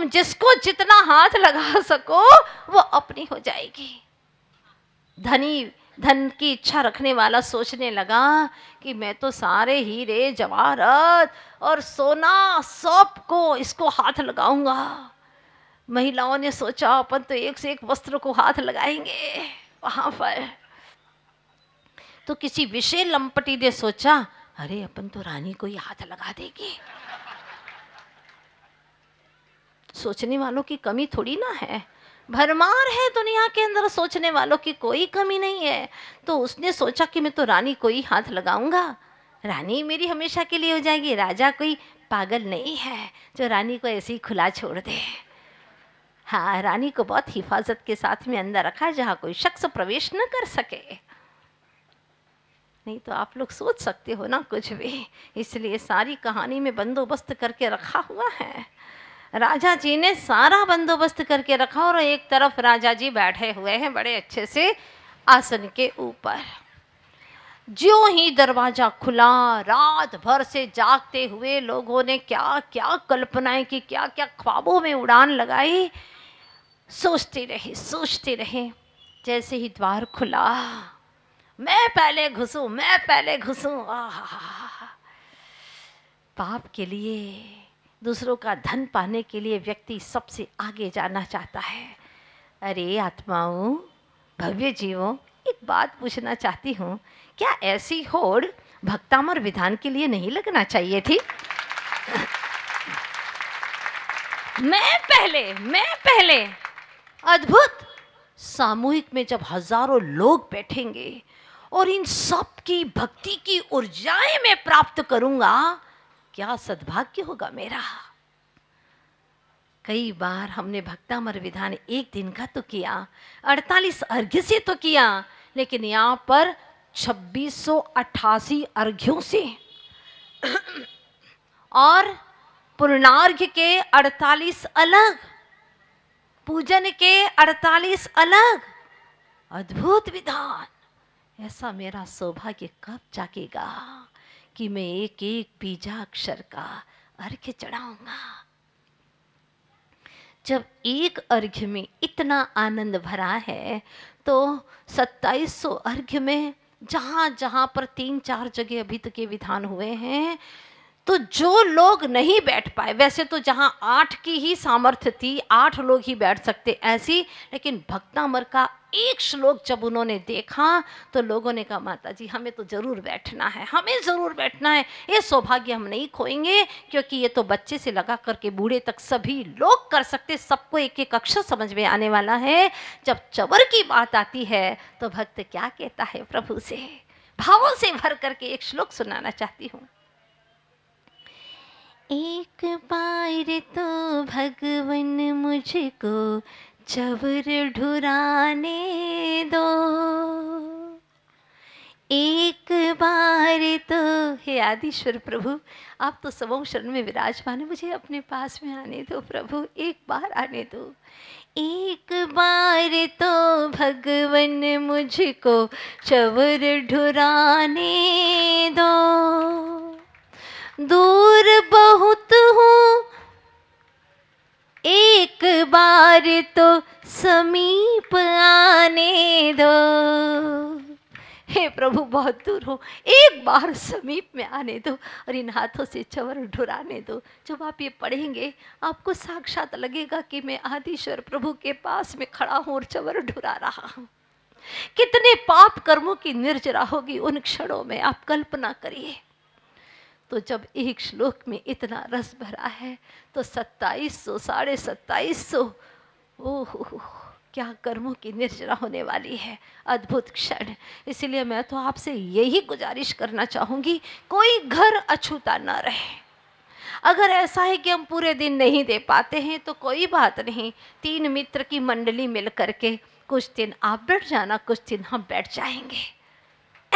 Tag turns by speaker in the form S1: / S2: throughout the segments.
S1: तुम जिसको जितना हाथ लगा सको वो अपनी हो जाएगी धनी धन की इच्छा रखने वाला सोचने लगा कि मैं तो सारे हीरे जवाहरत और सोना सब को इसको हाथ लगाऊंगा महिलाओं ने सोचा अपन तो एक से एक वस्त्र को हाथ लगाएंगे वहां पर तो किसी विषय लंपटी ने सोचा अरे अपन तो रानी को ही हाथ लगा देगी सोचने वालों की कमी थोड़ी ना है भरमार है दुनिया के अंदर सोचने वालों की कोई कमी नहीं है तो उसने सोचा कि मैं तो रानी को ही हाथ लगाऊंगा रानी मेरी हमेशा के लिए हो जाएगी राजा कोई पागल नहीं है जो रानी को ऐसे ही खुला छोड़ दे हाँ रानी को बहुत हिफाजत के साथ में अंदर रखा जहाँ कोई शख्स प्रवेश न कर सके नहीं तो आप लोग सोच सकते हो ना कुछ भी इसलिए सारी कहानी में बंदोबस्त करके रखा हुआ है राजा जी ने सारा बंदोबस्त करके रखा और एक तरफ राजा जी बैठे हुए हैं बड़े अच्छे से आसन के ऊपर जो ही दरवाज़ा खुला रात भर से जागते हुए लोगों ने क्या क्या कल्पनाएं की क्या क्या ख्वाबों में उड़ान लगाई सोचते रहे सोचते रहे जैसे ही द्वार खुला मैं पहले घुसू मैं पहले घुसू आह पाप के लिए दूसरों का धन पाने के लिए व्यक्ति सबसे आगे जाना चाहता है अरे आत्माओं भव्य जीवों एक बात पूछना चाहती हूँ क्या ऐसी होड़ भक्तामर विधान के लिए नहीं लगना चाहिए थी मैं पहले मैं पहले अद्भुत सामूहिक में जब हजारों लोग बैठेंगे और इन सब की भक्ति की ऊर्जाएं मैं प्राप्त करूंगा क्या सद्भाग्य होगा मेरा कई बार हमने भक्तामर विधान एक दिन का तो किया अड़तालीस अर्घ्य से तो किया लेकिन यहाँ पर छब्बीस अर्घ्यों से और पूर्णार्घ्य के 48 अलग पूजन के 48 अलग अद्भुत विधान ऐसा मेरा सौभाग्य कब जाकेगा कि मैं एक एक बीजा अक्षर का अर्घ्य चढ़ाऊंगा जब एक अर्घ्य में इतना आनंद भरा है तो 2700 अर्घ्य में जहाँ जहाँ पर तीन चार जगह अभी तक के विधान हुए हैं तो जो लोग नहीं बैठ पाए वैसे तो जहां आठ की ही सामर्थ्य थी आठ लोग ही बैठ सकते ऐसी लेकिन भक्तामर का एक श्लोक जब उन्होंने देखा तो लोगों ने कहा माता जी हमें तो ज़रूर बैठना है हमें ज़रूर बैठना है ये सौभाग्य हम नहीं खोएंगे क्योंकि ये तो बच्चे से लगा करके बूढ़े तक सभी लोग कर सकते सबको एक एक अक्षर समझ में आने वाला है जब चबर की बात आती है तो भक्त क्या कहता है प्रभु से भावों से भर करके एक श्लोक सुनाना चाहती हूँ एक बार तो भगवन मुझको चवर ढुराने दो एक बार तो हे आदिश्वर प्रभु आप तो सबों शरण में विराजमान मुझे अपने पास में आने दो प्रभु एक बार आने दो एक बार तो भगवन मुझको चवर ढुराने दो दूर बहुत हूँ एक बार तो समीप आने दो हे प्रभु बहुत दूर हो एक बार समीप में आने दो और इन हाथों से चवर ढुराने दो जब आप ये पढ़ेंगे आपको साक्षात लगेगा कि मैं आदिश्वर प्रभु के पास में खड़ा हूँ और चवर ढुरा रहा हूँ कितने पाप कर्मों की निर्जरा होगी उन क्षणों में आप कल्पना करिए तो जब एक श्लोक में इतना रस भरा है तो सत्ताईस सौ साढ़े सत्ताईस सौ ओह क्या कर्मों की निर्जरा होने वाली है अद्भुत क्षण इसलिए मैं तो आपसे यही गुजारिश करना चाहूँगी कोई घर अछूता ना रहे अगर ऐसा है कि हम पूरे दिन नहीं दे पाते हैं तो कोई बात नहीं तीन मित्र की मंडली मिल करके कुछ दिन आप बैठ जाना कुछ दिन हम बैठ जाएंगे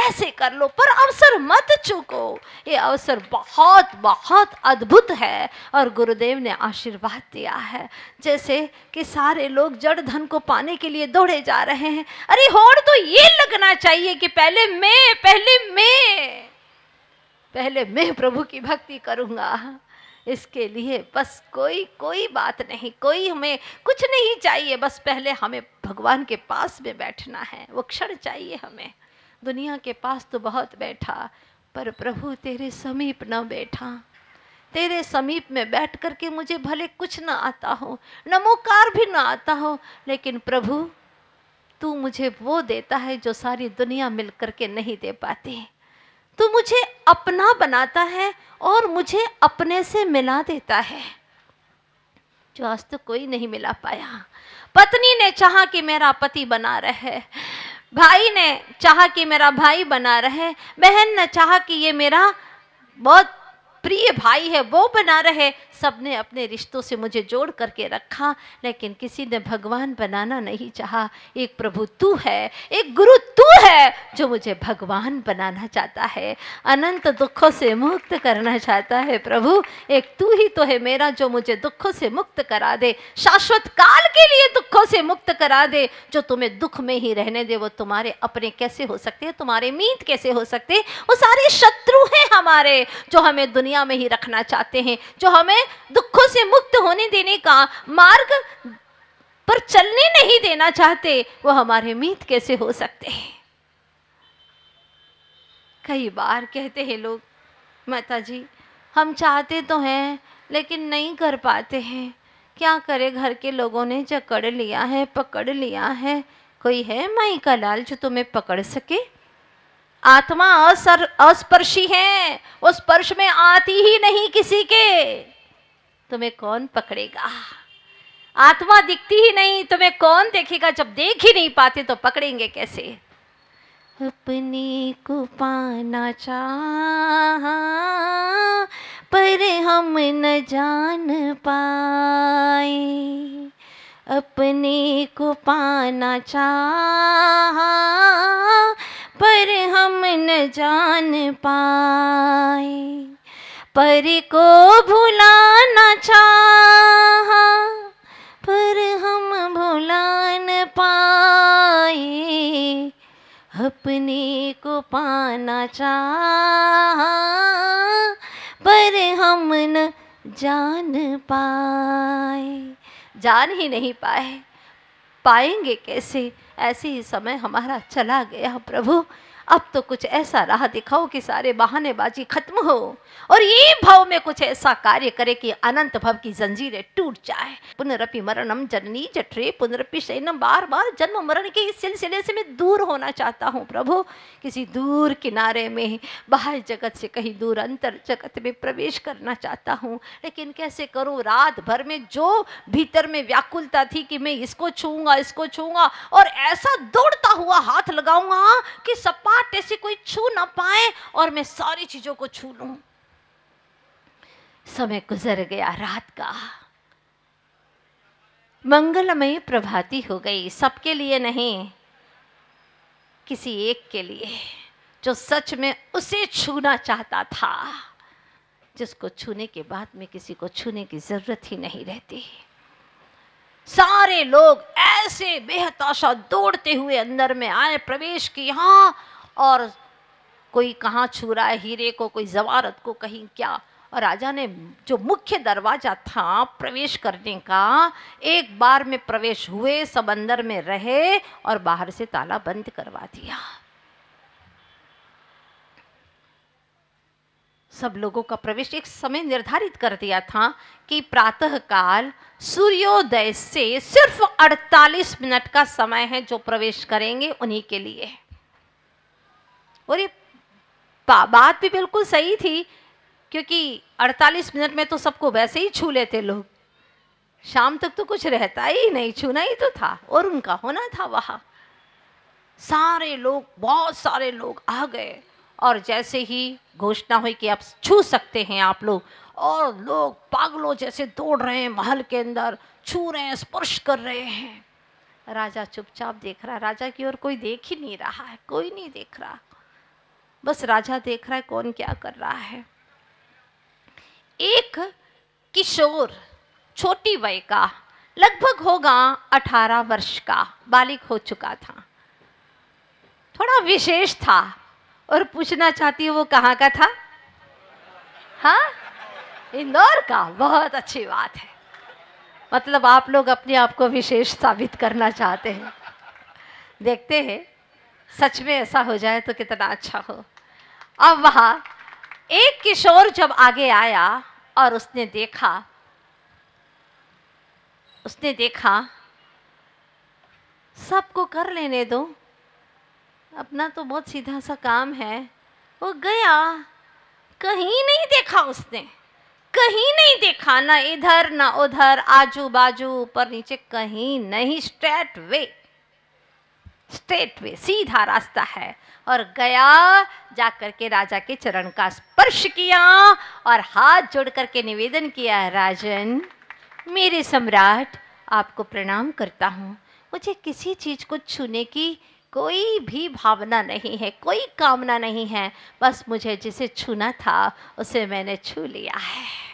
S1: ऐसे कर लो पर अवसर मत चुको ये अवसर बहुत बहुत अद्भुत है और गुरुदेव ने आशीर्वाद दिया है जैसे कि सारे लोग जड़ धन को पाने के लिए दौड़े जा रहे हैं अरे होड़ तो ये लगना चाहिए कि पहले मैं पहले मैं पहले मैं प्रभु की भक्ति करूँगा इसके लिए बस कोई कोई बात नहीं कोई हमें कुछ नहीं चाहिए बस पहले हमें भगवान के पास में बैठना है वो क्षण चाहिए हमें दुनिया के पास तो बहुत बैठा पर प्रभु तेरे समीप न बैठा तेरे समीप में बैठ करके मुझे भले कुछ न आता हो नमोकार भी न आता हो लेकिन प्रभु तू मुझे वो देता है जो सारी दुनिया मिल करके नहीं दे पाती तू मुझे अपना बनाता है और मुझे अपने से मिला देता है जो आज तो कोई नहीं मिला पाया पत्नी ने चाहा कि मेरा पति बना रहे भाई ने चाहा कि मेरा भाई बना रहे बहन ने चाहा कि ये मेरा बहुत प्रिय भाई है वो बना रहे सब ने अपने रिश्तों से मुझे जोड़ करके रखा लेकिन किसी ने भगवान बनाना नहीं चाहा एक प्रभु तू है एक गुरु तू है जो मुझे भगवान बनाना चाहता है अनंत दुखों से मुक्त करना चाहता है प्रभु एक तू ही तो है मेरा जो मुझे दुखों से मुक्त करा दे शाश्वत काल के लिए दुखों से मुक्त करा दे जो तुम्हें दुख में ही रहने दे वो तुम्हारे अपने कैसे हो सकते हैं तुम्हारे मीत कैसे हो सकते वो सारे शत्रु हैं हमारे जो हमें दुनिया में ही रखना चाहते हैं जो हमें दुखों से मुक्त होने देने का मार्ग पर चलने नहीं देना चाहते वो हमारे मीत कैसे हो सकते हैं कई बार कहते हैं लोग माता जी हम चाहते तो हैं लेकिन नहीं कर पाते हैं क्या करे घर के लोगों ने जकड़ लिया है पकड़ लिया है कोई है माई का लाल जो तुम्हें पकड़ सके आत्मा असर अस्पर्शी है वो स्पर्श में आती ही नहीं किसी के तुम्हें कौन पकड़ेगा आत्मा दिखती ही नहीं तुम्हें कौन देखेगा जब देख ही नहीं पाते तो पकड़ेंगे कैसे अपने को पाना चाहा पर हम न जान पाए अपने को पाना चाह पर हम न जान पाए पर को भुलाना चाहा पर हम न पाए अपने को पाना चाहा पर हम न जान पाए जान ही नहीं पाए पाएंगे कैसे ऐसे ही समय हमारा चला गया प्रभु अब तो कुछ ऐसा राह दिखाओ कि सारे बहानेबाजी खत्म हो और ये भाव में कुछ ऐसा कार्य करे कि अनंत भव की जंजीरें टूट जाए पुनरपि मरणम जननी जठरे पुनरपि शैनम बार बार जन्म मरण के इस सिलसिले से मैं दूर होना चाहता हूँ प्रभु किसी दूर किनारे में बाहर जगत से कहीं दूर अंतर जगत में प्रवेश करना चाहता हूँ लेकिन कैसे करूँ रात भर में जो भीतर में व्याकुलता थी कि मैं इसको छूंगा इसको छूंगा और ऐसा दौड़ता हुआ हाथ लगाऊंगा कि सपा हाथ ऐसे कोई छू ना पाए और मैं सारी चीजों को छू लू समय गुजर गया रात का मंगलमय प्रभाती हो गई सबके लिए नहीं किसी एक के लिए जो सच में उसे छूना चाहता था जिसको छूने के बाद में किसी को छूने की जरूरत ही नहीं रहती सारे लोग ऐसे बेहताशा दौड़ते हुए अंदर में आए प्रवेश की हाँ और कोई कहाँ छू रहा है हीरे को कोई जवारत को कहीं क्या और राजा ने जो मुख्य दरवाजा था प्रवेश करने का एक बार में प्रवेश हुए समंदर में रहे और बाहर से ताला बंद करवा दिया सब लोगों का प्रवेश एक समय निर्धारित कर दिया था कि प्रातः काल सूर्योदय से सिर्फ 48 मिनट का समय है जो प्रवेश करेंगे उन्हीं के लिए और ये बात भी बिल्कुल सही थी क्योंकि 48 मिनट में तो सबको वैसे ही छू लेते लोग शाम तक तो कुछ रहता ही नहीं छूना ही तो था और उनका होना था वहाँ सारे लोग बहुत सारे लोग आ गए और जैसे ही घोषणा हुई कि आप छू सकते हैं आप लोग और लोग पागलों जैसे दौड़ रहे हैं महल के अंदर छू रहे हैं स्पर्श कर रहे हैं राजा चुपचाप देख रहा है राजा की ओर कोई देख ही नहीं रहा है कोई नहीं देख रहा बस राजा देख रहा है कौन क्या कर रहा है एक किशोर छोटी वय का लगभग होगा अठारह वर्ष का बालिक हो चुका था थोड़ा विशेष था और पूछना चाहती है वो कहाँ का था हा इंदौर का बहुत अच्छी बात है मतलब आप लोग अपने आप को विशेष साबित करना चाहते हैं देखते हैं सच में ऐसा हो जाए तो कितना अच्छा हो अब वहां एक किशोर जब आगे आया और उसने देखा उसने देखा सबको कर लेने दो अपना तो बहुत सीधा सा काम है वो गया कहीं नहीं देखा उसने कहीं नहीं देखा ना इधर ना उधर आजू बाजू ऊपर नीचे कहीं नहीं स्ट्रेट वे स्ट्रेट वे सीधा रास्ता है और गया जाकर के राजा के चरण का स्पर्श किया और हाथ जोड़ करके निवेदन किया राजन मेरे सम्राट आपको प्रणाम करता हूँ मुझे किसी चीज़ को छूने की कोई भी भावना नहीं है कोई कामना नहीं है बस मुझे जिसे छूना था उसे मैंने छू लिया है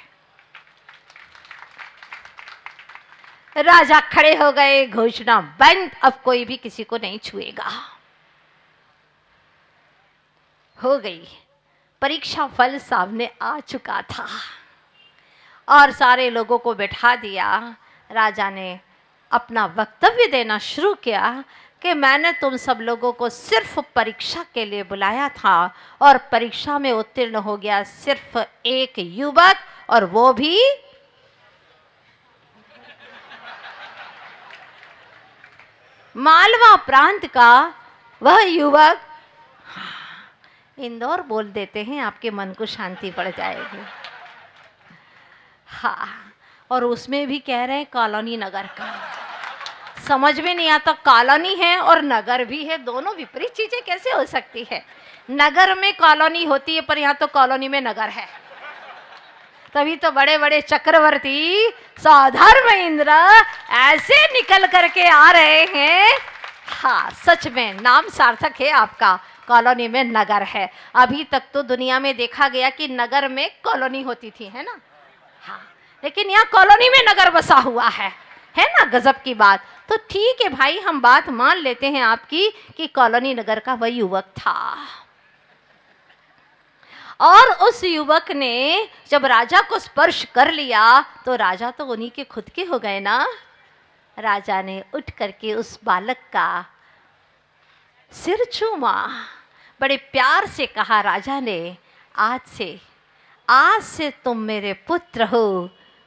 S1: राजा खड़े हो गए घोषणा बंद अब कोई भी किसी को नहीं छुएगा हो गई परीक्षा फल सामने आ चुका था और सारे लोगों को बैठा दिया राजा ने अपना वक्तव्य देना शुरू किया कि मैंने तुम सब लोगों को सिर्फ परीक्षा के लिए बुलाया था और परीक्षा में उत्तीर्ण हो गया सिर्फ एक युवक और वो भी मालवा प्रांत का वह युवक इंदौर बोल देते हैं आपके मन को शांति पड़ जाएगी हाँ और उसमें भी कह रहे हैं कॉलोनी नगर का समझ में नहीं आता कॉलोनी है और नगर भी है दोनों विपरीत चीजें कैसे हो सकती है नगर में कॉलोनी होती है पर यहाँ तो कॉलोनी में नगर है तभी तो बड़े बड़े चक्रवर्ती सौधर्म इंद्र ऐसे निकल करके आ रहे हैं हाँ सच में नाम सार्थक है आपका कॉलोनी में नगर है अभी तक तो दुनिया में देखा गया कि नगर में कॉलोनी होती थी है ना हाँ लेकिन यहाँ कॉलोनी में नगर बसा हुआ है है ना गजब की बात तो ठीक है भाई हम बात मान लेते हैं आपकी कि कॉलोनी नगर का वही युवक था और उस युवक ने जब राजा को स्पर्श कर लिया तो राजा तो उन्हीं के खुद के हो गए ना राजा ने उठ करके उस बालक का सिर चूमा बड़े प्यार से कहा राजा ने आज से आज से तुम मेरे पुत्र हो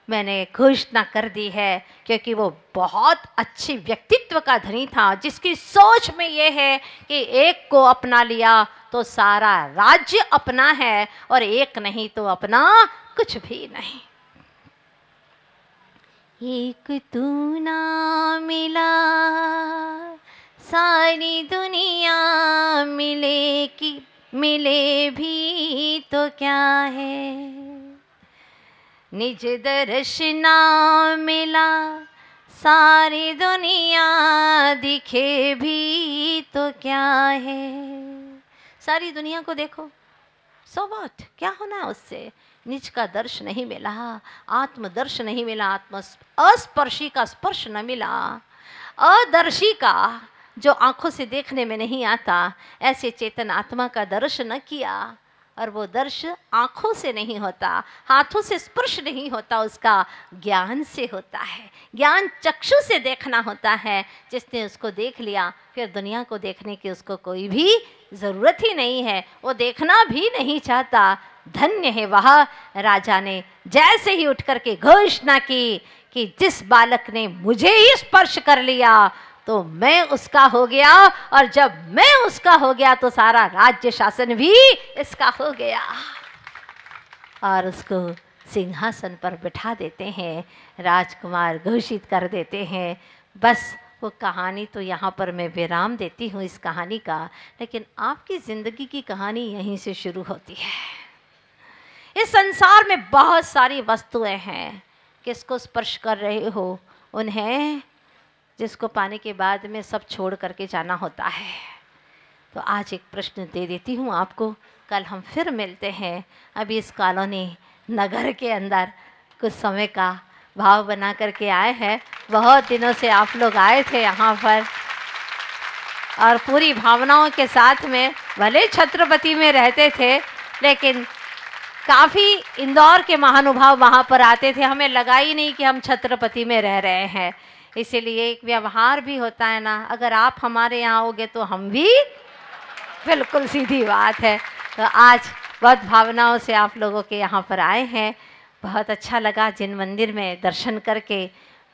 S1: मैंने घोषणा कर दी है क्योंकि वो बहुत अच्छे व्यक्तित्व का धनी था जिसकी सोच में ये है कि एक को अपना लिया तो सारा राज्य अपना है और एक नहीं तो अपना कुछ भी नहीं एक तू ना मिला सारी दुनिया मिले कि मिले भी तो क्या है निज दर्श ना मिला सारी दुनिया दिखे भी तो क्या है सारी दुनिया को देखो सो so वॉट क्या होना है उससे निज का दर्श नहीं मिला आत्मदर्श नहीं मिला आत्म अस्पर्शी का स्पर्श न मिला अदर्शी का जो आंखों से देखने में नहीं आता ऐसे चेतन आत्मा का दर्श न किया और वो दर्श आँखों से नहीं होता हाथों से स्पर्श नहीं होता उसका ज्ञान से होता है ज्ञान चक्षु से देखना होता है जिसने उसको देख लिया फिर दुनिया को देखने की उसको कोई भी ज़रूरत ही नहीं है वो देखना भी नहीं चाहता धन्य है वह राजा ने जैसे ही उठ करके घोषणा की कि जिस बालक ने मुझे ही स्पर्श कर लिया तो मैं उसका हो गया और जब मैं उसका हो गया तो सारा राज्य शासन भी इसका हो गया और उसको सिंहासन पर बिठा देते हैं राजकुमार घोषित कर देते हैं बस वो कहानी तो यहाँ पर मैं विराम देती हूँ इस कहानी का लेकिन आपकी ज़िंदगी की कहानी यहीं से शुरू होती है इस संसार में बहुत सारी वस्तुएं हैं किसको स्पर्श कर रहे हो उन्हें जिसको पाने के बाद में सब छोड़ करके जाना होता है तो आज एक प्रश्न दे देती हूँ आपको कल हम फिर मिलते हैं अभी इस कॉलोनी नगर के अंदर कुछ समय का भाव बना करके आए हैं बहुत दिनों से आप लोग आए थे यहाँ पर और पूरी भावनाओं के साथ में भले छत्रपति में रहते थे लेकिन काफ़ी इंदौर के महानुभाव वहाँ पर आते थे हमें लगा ही नहीं कि हम छत्रपति में रह रहे हैं इसीलिए एक व्यवहार भी होता है ना अगर आप हमारे यहाँ आओगे तो हम भी बिल्कुल सीधी बात है तो आज बहुत भावनाओं से आप लोगों के यहाँ पर आए हैं बहुत अच्छा लगा जिन मंदिर में दर्शन करके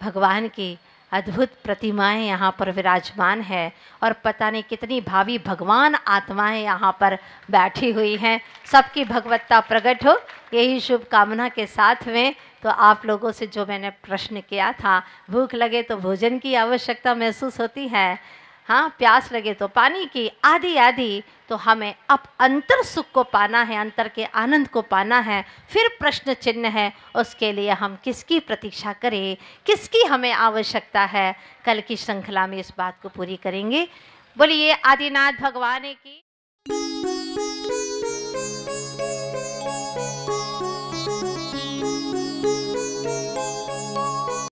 S1: भगवान की अद्भुत प्रतिमाएं यहाँ पर विराजमान है और पता नहीं कितनी भावी भगवान आत्माएं यहाँ पर बैठी हुई हैं सबकी भगवत्ता प्रकट हो यही शुभकामना के साथ में तो आप लोगों से जो मैंने प्रश्न किया था भूख लगे तो भोजन की आवश्यकता महसूस होती है हाँ प्यास लगे तो पानी की आदि आदि तो हमें अब अंतर सुख को पाना है अंतर के आनंद को पाना है फिर प्रश्न चिन्ह है उसके लिए हम किसकी प्रतीक्षा करें किसकी हमें आवश्यकता है कल की श्रृंखला में इस बात को पूरी करेंगे बोलिए आदिनाथ भगवान की